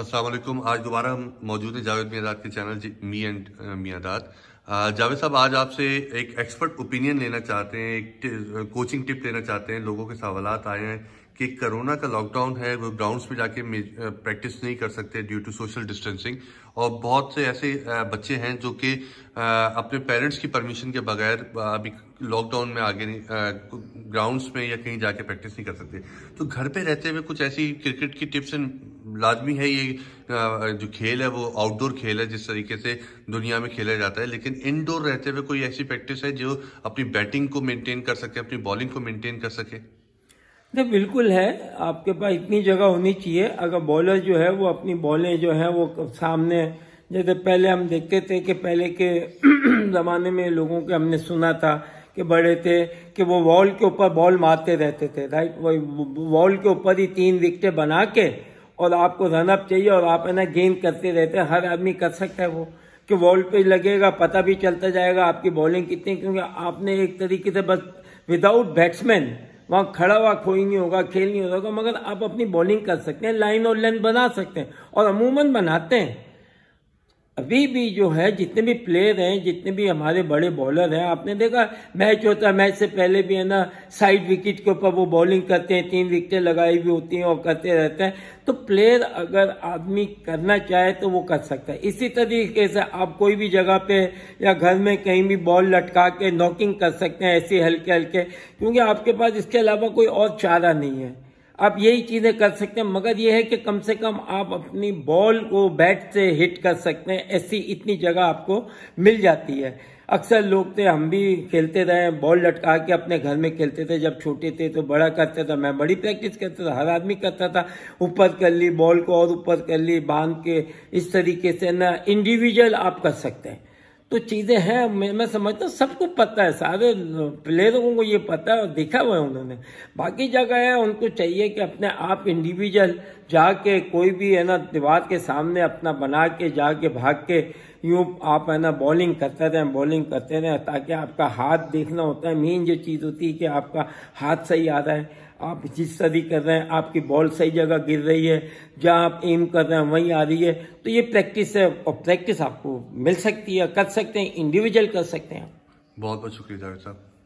असलम आज दोबारा हम मौजूद हैं जावेद मियादाद के channel me and Miandad Javed साहब आज आपसे एक एक्सपर्ट ओपिनियन लेना चाहते हैं एक कोचिंग टिप लेना चाहते हैं लोगों के सवालत आए हैं कि कोरोना का लॉकडाउन है वो ग्राउंड्स पे जाके प्रैक्टिस नहीं कर सकते ड्यू टू सोशल डिस्टेंसिंग और बहुत से ऐसे बच्चे हैं जो कि अपने पेरेंट्स की परमिशन के बगैर अभी लॉकडाउन में आगे नहीं ग्राउंड्स में या कहीं जाके प्रैक्टिस नहीं कर सकते तो घर पे रहते हुए कुछ ऐसी क्रिकेट की टिप्स एंड लाजमी है ये जो खेल है वो आउटडोर खेल है जिस तरीके से दुनिया में खेला जाता है लेकिन इनडोर रहते हुए कोई ऐसी प्रैक्टिस है जो अपनी बैटिंग को मेंटेन कर सके अपनी बॉलिंग को मेंटेन कर सके तो बिल्कुल है आपके पास इतनी जगह होनी चाहिए अगर बॉलर जो है वो अपनी बॉलें जो है वो सामने जैसे पहले हम देखते थे कि पहले के ज़माने में लोगों के हमने सुना था कि बड़े थे कि वो वॉल के ऊपर बॉल मारते रहते थे राइट वही वॉल के ऊपर ही तीन विकटें बना के और आपको रनअप चाहिए और आप है ना गेंद करते रहते हैं हर आदमी कर सकता है वो कि वॉल्ट पे लगेगा पता भी चलता जाएगा आपकी बॉलिंग कितनी क्योंकि आपने एक तरीके से बस विदाउट बैट्समैन वहाँ खड़ा हुआ खोई नहीं होगा खेल नहीं होगा मगर आप अपनी बॉलिंग कर सकते हैं लाइन और लेंथ बना सकते हैं और अमूमन बनाते हैं अभी भी जो है जितने भी प्लेयर हैं जितने भी हमारे बड़े बॉलर हैं आपने देखा मैच होता है मैच से पहले भी है ना साइड विकेट के ऊपर वो बॉलिंग करते हैं तीन विकेटें लगाई भी होती हैं और करते रहते हैं तो प्लेयर अगर आदमी करना चाहे तो वो कर सकता है इसी तरीके से आप कोई भी जगह पे या घर में कहीं भी बॉल लटका के नॉकिंग कर सकते हैं ऐसे हल्के हल्के क्योंकि आपके पास इसके अलावा कोई और चारा नहीं है आप यही चीज़ें कर सकते हैं मगर यह है कि कम से कम आप अपनी बॉल को बैट से हिट कर सकते हैं ऐसी इतनी जगह आपको मिल जाती है अक्सर लोग थे हम भी खेलते रहे बॉल लटका के अपने घर में खेलते थे जब छोटे थे तो बड़ा करते थे मैं बड़ी प्रैक्टिस करता था हर आदमी करता था ऊपर कर ली बॉल को और ऊपर कर ली बांध के इस तरीके से ना इंडिविजुअल आप कर सकते हैं तो चीज़ें हैं मैं मैं समझता हूँ सबको पता है सारे प्लेयरों को ये पता है और देखा हुआ है उन्होंने बाकी जगह है उनको चाहिए कि अपने आप इंडिविजुअल जाके कोई भी है ना दीवार के सामने अपना बना के जाके भाग के यूँ आप है ना बॉलिंग करते रहें बॉलिंग करते रहें ताकि आपका हाथ देखना होता है मेन जो चीज़ होती है कि आपका हाथ सही आ रहा है आप जिस सदी कर रहे हैं आपकी बॉल सही जगह गिर रही है जहाँ आप एम कर रहे हैं वहीं आ रही है तो ये प्रैक्टिस है और प्रैक्टिस आपको मिल सकती है कर सकते हैं इंडिविजुअल कर सकते हैं बहुत बहुत शुक्रिया साहब